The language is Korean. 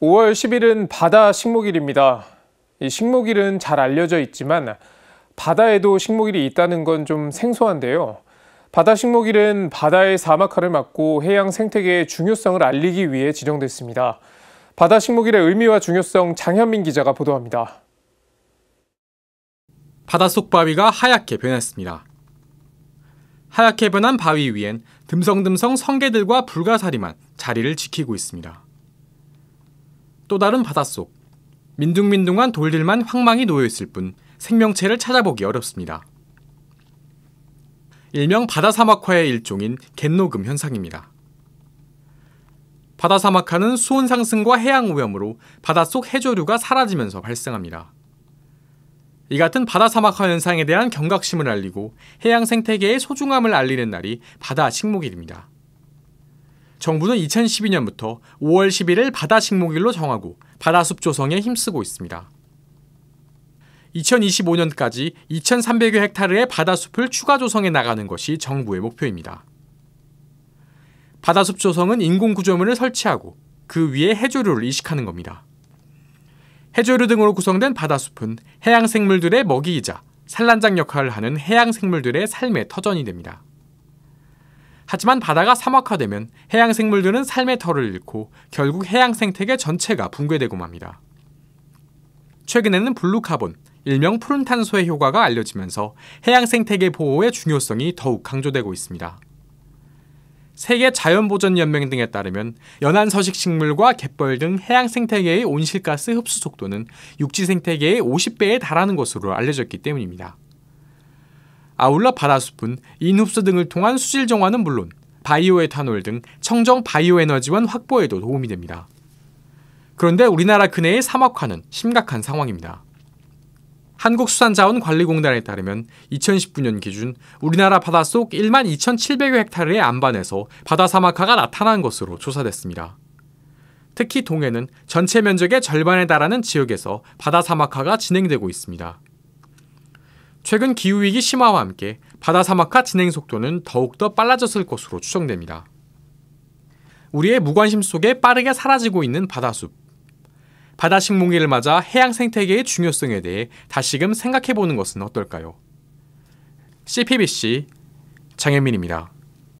5월 10일은 바다 식목일입니다. 이 식목일은 잘 알려져 있지만 바다에도 식목일이 있다는 건 좀 생소한데요. 바다 식목일은 바다의 사막화를 막고 해양 생태계의 중요성을 알리기 위해 지정됐습니다. 바다 식목일의 의미와 중요성 장현민 기자가 보도합니다. 바닷속 바위가 하얗게 변했습니다. 하얗게 변한 바위 위엔 듬성듬성 성게들과 불가사리만 자리를 지키고 있습니다. 또 다른 바닷속. 민둥민둥한 돌들만 황망히 놓여있을 뿐 생명체를 찾아보기 어렵습니다. 일명 바다사막화의 일종인 갯노금 현상입니다. 바다사막화는 수온 상승과 해양 오염으로 바닷속 해조류가 사라지면서 발생합니다. 이 같은 바다사막화 현상에 대한 경각심을 알리고 해양 생태계의 소중함을 알리는 날이 바다 식목일입니다. 정부는 2012년부터 5월 11일 바다 식목일로 정하고 바다숲 조성에 힘쓰고 있습니다. 2025년까지 2,300여 헥타르의 바다숲을 추가 조성해 나가는 것이 정부의 목표입니다. 바다숲 조성은 인공 구조물을 설치하고 그 위에 해조류를 이식하는 겁니다. 해조류 등으로 구성된 바다숲은 해양 생물들의 먹이이자 산란장 역할을 하는 해양 생물들의 삶의 터전이 됩니다. 하지만 바다가 사막화되면 해양 생물들은 삶의 터를 잃고 결국 해양 생태계 전체가 붕괴되고 맙니다. 최근에는 블루카본, 일명 푸른 탄소의 효과가 알려지면서 해양 생태계 보호의 중요성이 더욱 강조되고 있습니다. 세계 자연보전연맹 등에 따르면 연안 서식식물과 갯벌 등 해양 생태계의 온실가스 흡수 속도는 육지 생태계의 50배에 달하는 것으로 알려졌기 때문입니다. 아울러 바다수분 인흡수 등을 통한 수질 정화는 물론 바이오에탄올 등 청정 바이오에너지원 확보에도 도움이 됩니다. 그런데 우리나라 근해의 사막화는 심각한 상황입니다. 한국수산자원관리공단에 따르면 2019년 기준 우리나라 바닷속 1만 2,700여 헥타르의 안반에서 바다 사막화가 나타난 것으로 조사됐습니다. 특히 동해는 전체 면적의 절반에 달하는 지역에서 바다 사막화가 진행되고 있습니다. 최근 기후위기 심화와 함께 바다 사막화 진행 속도는 더욱더 빨라졌을 것으로 추정됩니다. 우리의 무관심 속에 빠르게 사라지고 있는 바다숲. 바다 식목일을 맞아 해양 생태계의 중요성에 대해 다시금 생각해보는 것은 어떨까요? CPBC 장현민입니다.